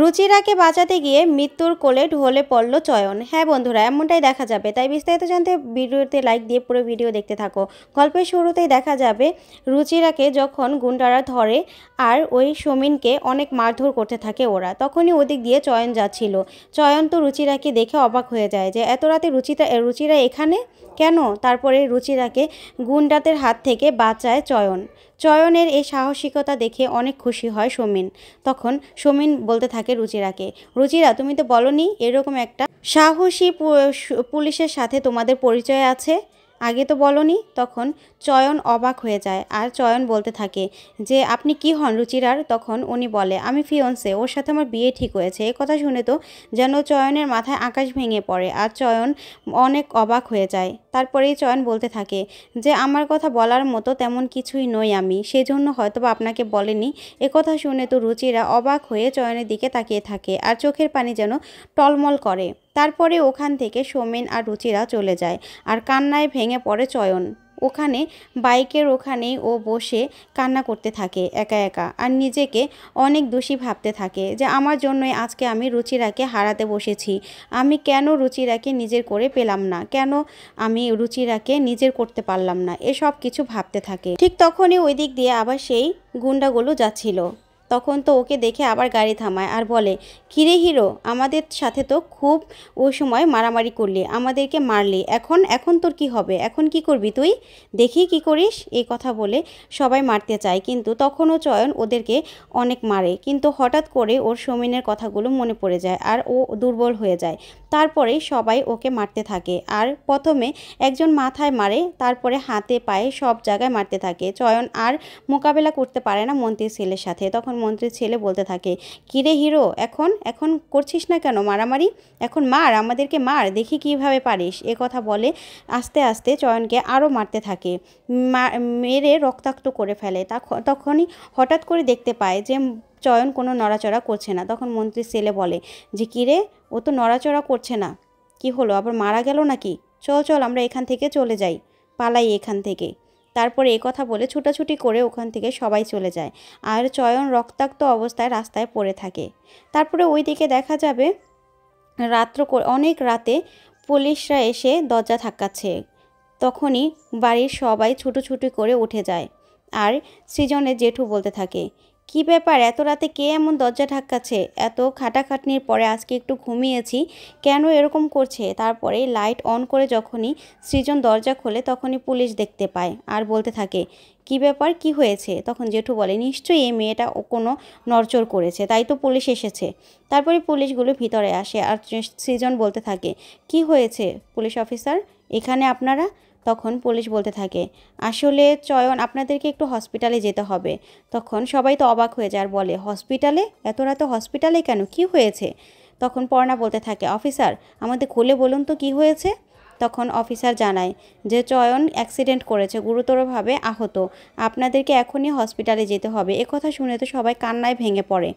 রুচিরাকে বাঁচাতে গিয়ে মৃত্যুর কোলে ঢলে পড়ল চয়ন হ্যাঁ বন্ধুরা এমনটাই দেখা যাবে তাই বিস্তারিত জানতে ভিডিওতে লাইক দিয়ে পুরো ভিডিও দেখতে থাকো গল্পের শুরুতেই দেখা যাবে রুচিরাকে যখন গুন্ডারা ধরে আর ওই সমীনকে অনেক মারধর করতে থাকে ওরা তখনই ওদিক দিয়ে চয়ন যাচ্ছিল চয়ন তো রুচিরাকে দেখে অবাক হয়ে যায় যে এত রাতে রুচিতা রুচিরা এখানে কেন তারপরে রুচিরাকে গুন্ডাদের হাত থেকে বাঁচায় চয়ন চয়নের এই সাহসিকতা দেখে অনেক খুশি হয় সোমিন তখন সোমিন বলতে থাকে রুচিরাকে রুচিরা তুমি তো বলনি এরকম একটা সাহসী পুলিশের সাথে তোমাদের পরিচয় আছে আগে তো বলনি তখন চয়ন অবাক হয়ে যায় আর চয়ন বলতে থাকে যে আপনি কি হন রুচিরার তখন উনি বলে আমি ফিওন্সে ওর সাথে আমার বিয়ে ঠিক হয়েছে এই কথা শুনে তো যেন চয়নের মাথায় আকাশ ভেঙে পড়ে আর চয়ন অনেক অবাক হয়ে যায় তারপরেই চয়ন বলতে থাকে যে আমার কথা বলার মতো তেমন কিছুই নই আমি সেজন্য হয়তো বা আপনাকে বলেনি কথা শুনে তো রুচিরা অবাক হয়ে চয়নের দিকে তাকিয়ে থাকে আর চোখের পানি যেন টলমল করে তারপরে ওখান থেকে সোমেন আর রুচিরা চলে যায় আর কান্নায় ভেঙে পড়ে চয়ন ওখানে বাইকের ওখানেই ও বসে কান্না করতে থাকে একা একা আর নিজেকে অনেক দোষী ভাবতে থাকে যে আমার জন্যই আজকে আমি রুচিরাকে হারাতে বসেছি আমি কেন রুচিরাকে নিজের করে পেলাম না কেন আমি রুচিরাকে নিজের করতে পারলাম না এসব কিছু ভাবতে থাকে ঠিক তখনই ওই দিক দিয়ে আবার সেই গুন্ডাগুলো যাচ্ছিল তখন তো ওকে দেখে আবার গাড়ি থামায় আর বলে কিরে হিরো আমাদের সাথে তো খুব ওই সময় মারামারি করলি আমাদেরকে মারলি এখন এখন তোর কি হবে এখন কি করবি তুই দেখি কি করিস এই কথা বলে সবাই মারতে চায় কিন্তু তখনও চয়ন ওদেরকে অনেক মারে কিন্তু হঠাৎ করে ওর সোমিনের কথাগুলো মনে পড়ে যায় আর ও দুর্বল হয়ে যায় তারপরে সবাই ওকে মারতে থাকে আর প্রথমে একজন মাথায় মারে তারপরে হাতে পায়ে সব জায়গায় মারতে থাকে চয়ন আর মোকাবেলা করতে পারে না মন্ত্রীর ছেলের সাথে তখন মন্ত্রীর ছেলে বলতে থাকে কিরে হিরো এখন এখন করছিস না কেন মারামারি এখন মার আমাদেরকে মার দেখি কিভাবে পারিস এ কথা বলে আস্তে আস্তে চয়নকে আরও মারতে থাকে মেরে রক্তাক্ত করে ফেলে তখনই হঠাৎ করে দেখতে পায় যে চয়ন কোনো নড়াচড়া করছে না তখন মন্ত্রীর ছেলে বলে যে কিরে ও তো নড়াচড়া করছে না কি হলো আবার মারা গেল নাকি চল চল আমরা এখান থেকে চলে যাই পালাই এখান থেকে তারপর এ কথা বলে ছুটাছুটি করে ওখান থেকে সবাই চলে যায় আর চয়ন রক্তাক্ত অবস্থায় রাস্তায় পড়ে থাকে তারপরে ওই দিকে দেখা যাবে রাত্র অনেক রাতে পুলিশরা এসে দরজা থাকাচ্ছে তখনই বাড়ির সবাই ছুটোছুটি করে উঠে যায় আর সৃজনের জেঠু বলতে থাকে কি ব্যাপার এত রাতে কে এমন দরজা ঢাকাচ্ছে এত খাটাখাটনির পরে আজকে একটু ঘুমিয়েছি কেন এরকম করছে তারপরে লাইট অন করে যখনই সৃজন দরজা খোলে তখনই পুলিশ দেখতে পায় আর বলতে থাকে কি ব্যাপার কি হয়েছে তখন জেঠু বলে নিশ্চয়ই এই মেয়েটা ও কোনো নড়চড় করেছে তাই তো পুলিশ এসেছে তারপরে পুলিশগুলো ভিতরে আসে আর সৃজন বলতে থাকে কি হয়েছে পুলিশ অফিসার এখানে আপনারা তখন পুলিশ বলতে থাকে আসলে চয়ন আপনাদেরকে একটু হসপিটালে যেতে হবে তখন সবাই তো অবাক হয়ে যায় আর বলে হসপিটালে এত রাত হসপিটালে কেন কি হয়েছে তখন পর্ণা বলতে থাকে অফিসার আমাদের খুলে বলুন তো কি হয়েছে তখন অফিসার জানায় যে চয়ন অ্যাক্সিডেন্ট করেছে গুরুতরভাবে আহত আপনাদেরকে এখনই হসপিটালে যেতে হবে কথা শুনে তো সবাই কান্নায় ভেঙে পড়ে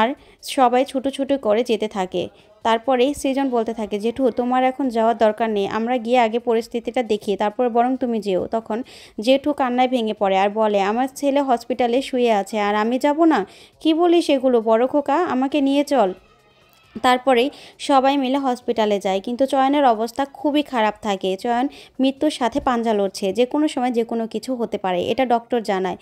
আর সবাই ছুটো ছুটো করে যেতে থাকে তারপরে সৃজন বলতে থাকে জেঠু তোমার এখন যাওয়ার দরকার নেই আমরা গিয়ে আগে পরিস্থিতিটা দেখি তারপর বরং তুমি যেও তখন জেঠু কান্নায় ভেঙে পড়ে আর বলে আমার ছেলে হসপিটালে শুয়ে আছে আর আমি যাব না কি বলিস এগুলো বড় খোকা আমাকে নিয়ে চল তারপরেই সবাই মিলে হসপিটালে যায় কিন্তু চয়নের অবস্থা খুবই খারাপ থাকে চয়ন মৃত্যুর সাথে পাঞ্জা লড়ছে যে কোনো সময় যে কোনো কিছু হতে পারে এটা ডক্টর জানায়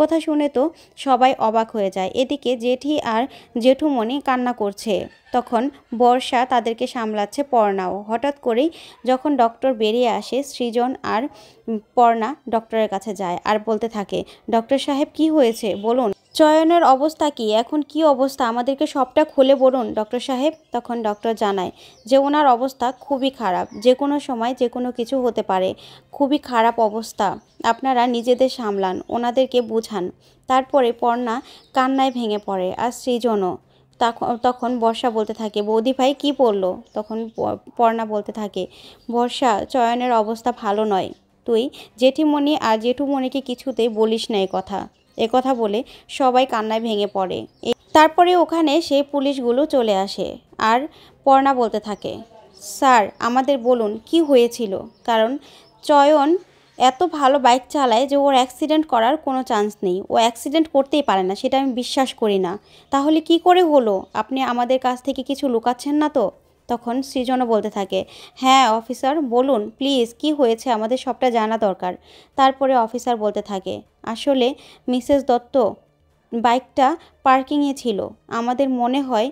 কথা শুনে তো সবাই অবাক হয়ে যায় এদিকে জেঠি আর জেঠুমণি কান্না করছে তখন বর্ষা তাদেরকে সামলাচ্ছে পর্ণাও হঠাৎ করেই যখন ডক্টর বেরিয়ে আসে সৃজন আর পর্ণা ডক্টরের কাছে যায় আর বলতে থাকে ডক্টর সাহেব কি হয়েছে বলুন চয়নের অবস্থা কি এখন কি অবস্থা আমাদেরকে সবটা খুলে বলুন ডক্টর সাহেব তখন ডক্টর জানায় যে ওনার অবস্থা খুবই খারাপ যে কোনো সময় যে কোনো কিছু হতে পারে খুবই খারাপ অবস্থা আপনারা নিজেদের সামলান ওনাদেরকে বুঝান তারপরে পর্ণা কান্নায় ভেঙে পড়ে আর সৃজনও তখন বর্ষা বলতে থাকে বৌদি ভাই কী পড়লো তখন পর্ণা বলতে থাকে বর্ষা চয়নের অবস্থা ভালো নয় তুই জেঠিমণি আর জেঠুমণিকে কিছুতেই বলিস না কথা কথা বলে সবাই কান্নায় ভেঙে পড়ে তারপরে ওখানে সেই পুলিশগুলো চলে আসে আর পর্ণা বলতে থাকে স্যার আমাদের বলুন কি হয়েছিল কারণ চয়ন এত ভালো বাইক চালায় যে ওর অ্যাক্সিডেন্ট করার কোনো চান্স নেই ও অ্যাক্সিডেন্ট করতেই পারে না সেটা আমি বিশ্বাস করি না তাহলে কি করে হলো আপনি আমাদের কাছ থেকে কিছু লুকাচ্ছেন না তো তখন সৃজনও বলতে থাকে হ্যাঁ অফিসার বলুন প্লিজ কি হয়েছে আমাদের সবটা জানা দরকার তারপরে অফিসার বলতে থাকে আসলে মিসেস দত্ত বাইকটা পার্কিংয়ে ছিল আমাদের মনে হয়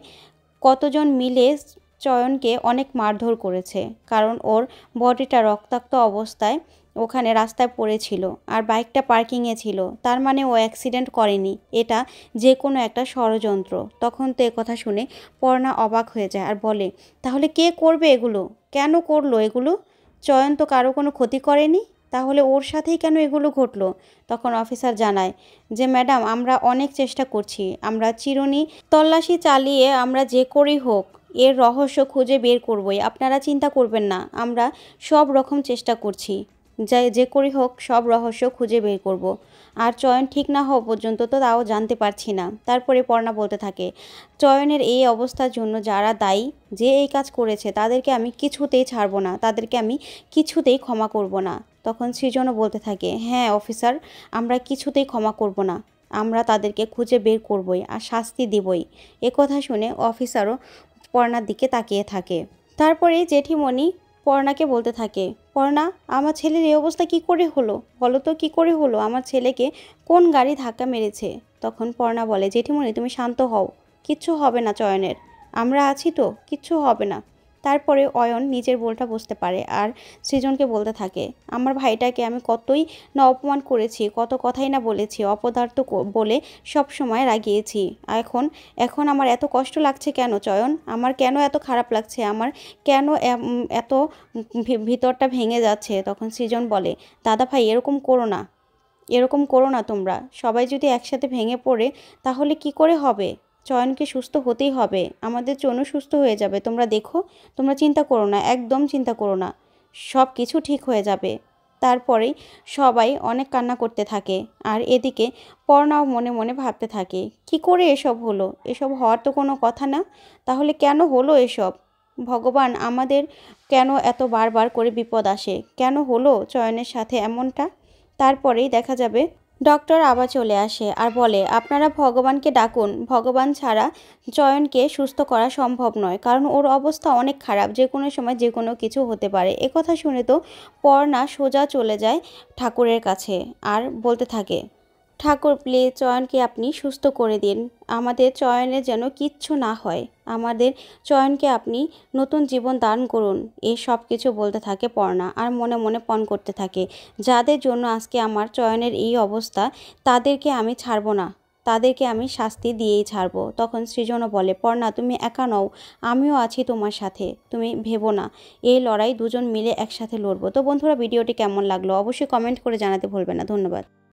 কতজন মিলে চয়নকে অনেক মারধর করেছে কারণ ওর বডিটা রক্তাক্ত অবস্থায় ওখানে রাস্তায় পড়েছিল আর বাইকটা পার্কিংয়ে ছিল তার মানে ও অ্যাক্সিডেন্ট করেনি এটা যে কোনো একটা ষড়যন্ত্র তখন তো কথা শুনে পর্ণা অবাক হয়ে যায় আর বলে তাহলে কে করবে এগুলো কেন করলো এগুলো চয়ন তো কারো কোনো ক্ষতি করেনি তাহলে ওর সাথেই কেন এগুলো ঘটলো তখন অফিসার জানায় যে ম্যাডাম আমরা অনেক চেষ্টা করছি আমরা চিরুনি তল্লাশি চালিয়ে আমরা যে করেই হোক এর রহস্য খুঁজে বের করবই আপনারা চিন্তা করবেন না আমরা সব রকম চেষ্টা করছি যাই যে করে হোক সব রহস্য খুঁজে বের করব। আর চয়ন ঠিক না হওয়া পর্যন্ত তো তাও জানতে পারছি না তারপরে পর্ণা বলতে থাকে চয়নের এই অবস্থার জন্য যারা দায়ী যে এই কাজ করেছে তাদেরকে আমি কিছুতেই ছাড়বো না তাদেরকে আমি কিছুতেই ক্ষমা করব না তখন সৃজনও বলতে থাকে হ্যাঁ অফিসার আমরা কিছুতেই ক্ষমা করব না আমরা তাদেরকে খুঁজে বের করবই আর শাস্তি দেবই কথা শুনে অফিসারও পর্ণার দিকে তাকিয়ে থাকে তারপরে জেঠিমণি পর্ণাকে বলতে থাকে পর্ণা আমার ছেলের এই অবস্থা কি করে হলো বলো তো কী করে হলো আমার ছেলেকে কোন গাড়ি ধাক্কা মেরেছে তখন পর্ণা বলে জেঠিমণি তুমি শান্ত হও কিচ্ছু হবে না চয়নের আমরা আছি তো কিচ্ছু হবে না তারপরে অয়ন নিজের বোলটা বসতে পারে আর সৃজনকে বলতে থাকে আমার ভাইটাকে আমি কতই না অপমান করেছি কত কথাই না বলেছি অপদার্থ বলে সব সময় রাগিয়েছি এখন এখন আমার এত কষ্ট লাগছে কেন চয়ন আমার কেন এত খারাপ লাগছে আমার কেন এত ভিতরটা ভেঙে যাচ্ছে তখন সৃজন বলে দাদা ভাই এরকম করো না এরকম করো না তোমরা সবাই যদি একসাথে ভেঙে পড়ে তাহলে কি করে হবে চয়নকে সুস্থ হতেই হবে আমাদের চনু সুস্থ হয়ে যাবে তোমরা দেখো তোমরা চিন্তা করো না একদম চিন্তা করো না সব কিছু ঠিক হয়ে যাবে তারপরেই সবাই অনেক কান্না করতে থাকে আর এদিকে পর্ণাও মনে মনে ভাবতে থাকে কি করে এসব হলো এসব হওয়ার তো কোনো কথা না তাহলে কেন হলো এসব ভগবান আমাদের কেন এত বারবার করে বিপদ আসে কেন হলো চয়নের সাথে এমনটা তারপরেই দেখা যাবে ডক্টর আবার চলে আসে আর বলে আপনারা ভগবানকে ডাকুন ভগবান ছাড়া জয়নকে সুস্থ করা সম্ভব নয় কারণ ওর অবস্থা অনেক খারাপ যে কোনো সময় যে কোনো কিছু হতে পারে একথা শুনে তো পর্ণা সোজা চলে যায় ঠাকুরের কাছে আর বলতে থাকে ঠাকুর প্লে চয়নকে আপনি সুস্থ করে দিন আমাদের চয়নে যেন কিচ্ছু না হয় আমাদের চয়নকে আপনি নতুন জীবন দান করুন এই সব কিছু বলতে থাকে পর্ণা আর মনে মনে পণ করতে থাকে যাদের জন্য আজকে আমার চয়নের এই অবস্থা তাদেরকে আমি ছাড়ব না তাদেরকে আমি শাস্তি দিয়েই ছাড়ব তখন সৃজনও বলে পর্ণা তুমি একা নও আমিও আছি তোমার সাথে তুমি ভেবো না এই লড়াই দুজন মিলে একসাথে লড়বো তো বন্ধুরা ভিডিওটি কেমন লাগলো অবশ্যই কমেন্ট করে জানাতে ভুলবে না ধন্যবাদ